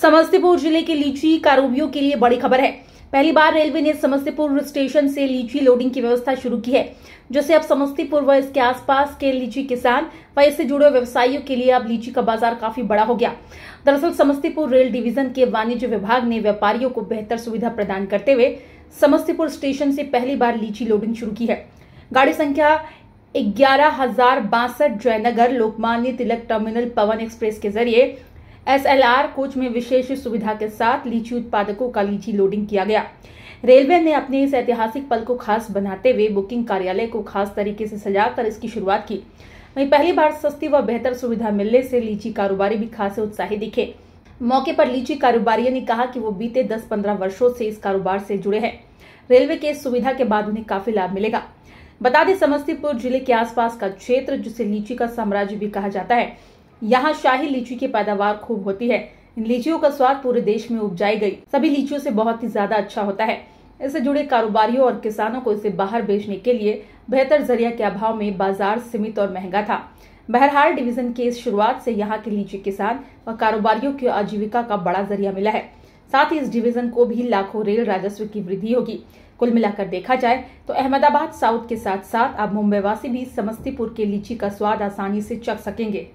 समस्तीपुर जिले के लीची कारोबियों के लिए बड़ी खबर है पहली बार रेलवे ने समस्तीपुर स्टेशन से लीची लोडिंग की व्यवस्था शुरू की है जिससे अब समस्तीपुर व इसके आसपास के लीची किसान व इससे जुड़े व्यवसायियों के लिए अब लीची का बाजार काफी बड़ा हो गया दरअसल समस्तीपुर रेल डिवीजन के वाणिज्य विभाग ने व्यापारियों को बेहतर सुविधा प्रदान करते हुए समस्तीपुर स्टेशन से पहली बार लीची लोडिंग शुरू की है गाड़ी संख्या ग्यारह हजार बासठ जयनगर लोकमान्य तिलक टर्मिनल पवन एक्सप्रेस के जरिए एसएलआर कोच में विशेष सुविधा के साथ लीची उत्पादकों का लीची लोडिंग किया गया रेलवे ने अपने इस ऐतिहासिक पल को खास बनाते हुए बुकिंग कार्यालय को खास तरीके से सजाकर इसकी शुरुआत की वहीं पहली बार सस्ती व बेहतर सुविधा मिलने से लीची कारोबारी भी खासे उत्साहित दिखे मौके पर लीची कारोबारियों ने कहा कि वो बीते 10-15 वर्षों से इस कारोबार से जुड़े हैं रेलवे के इस सुविधा के बाद उन्हें काफी लाभ मिलेगा बता दें समस्तीपुर जिले के आसपास का क्षेत्र जिसे लीची का साम्राज्य भी कहा जाता है यहाँ शाही लीची की पैदावार खूब होती है इन लीचियों का स्वाद पूरे देश में उपजाई गई सभी लीचियों से बहुत ही ज्यादा अच्छा होता है इससे जुड़े कारोबारियों और किसानों को इसे बाहर बेचने के लिए बेहतर जरिया के अभाव में बाजार सीमित और महंगा था बहरहाल डिवीजन के इस शुरुआत से यहाँ के लीची किसान व कारोबारियों की आजीविका का बड़ा जरिया मिला है साथ ही इस डिवीजन को भी लाखों रेल राजस्व की वृद्धि होगी कुल मिलाकर देखा जाए तो अहमदाबाद साउथ के साथ साथ अब मुंबईवासी भी समस्तीपुर के लीची का स्वाद आसानी से चख सकेंगे